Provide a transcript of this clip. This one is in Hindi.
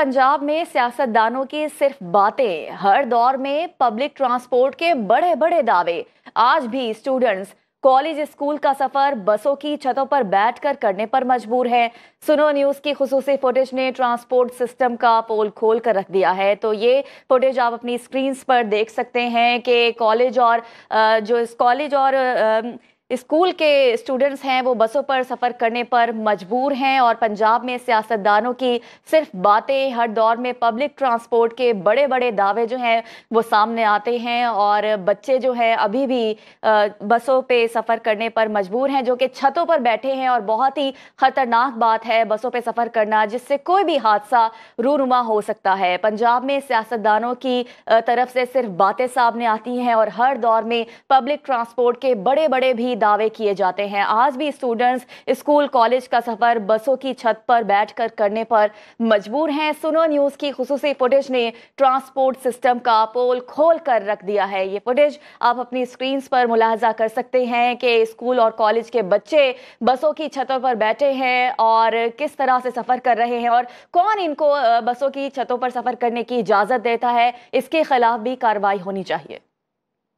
पंजाब में सियासतदानों की सिर्फ बातें हर दौर में पब्लिक ट्रांसपोर्ट के बड़े बड़े दावे आज भी स्टूडेंट्स कॉलेज स्कूल का सफर बसों की छतों पर बैठकर करने पर मजबूर है सुनो न्यूज की खसूसी फुटेज ने ट्रांसपोर्ट सिस्टम का पोल खोल कर रख दिया है तो ये फुटेज आप अपनी स्क्रीन पर देख सकते हैं कि कॉलेज और जो इस कॉलेज और स्कूल के स्टूडेंट्स हैं वो बसों पर सफ़र करने पर मजबूर हैं और पंजाब में सियासतदानों की सिर्फ बातें हर दौर में पब्लिक ट्रांसपोर्ट के बड़े बड़े दावे जो हैं वो सामने आते हैं और बच्चे जो हैं अभी भी बसों पे सफ़र करने पर मजबूर हैं जो कि छतों पर बैठे हैं और बहुत ही ख़तरनाक बात है बसों पर सफ़र करना जिससे कोई भी हादसा रूनुमा हो सकता है पंजाब में सियासतदानों की तरफ से सिर्फ बातें सामने आती हैं और हर दौर में पब्लिक ट्रांसपोर्ट के बड़े बड़े भी दावे किए जाते हैं आज भी स्टूडेंट्स स्कूल कॉलेज का सफर बसों की छत पर बैठकर करने पर मजबूर हैं सुनो न्यूज की खसूसी फुटेज ने ट्रांसपोर्ट सिस्टम का पोल खोल कर रख दिया है ये फुटेज आप अपनी स्क्रीन पर मुलाजा कर सकते हैं कि स्कूल और कॉलेज के बच्चे बसों की छतों पर बैठे हैं और किस तरह से सफर कर रहे हैं और कौन इनको बसों की छतों पर सफर करने की इजाजत देता है इसके खिलाफ भी कार्रवाई होनी चाहिए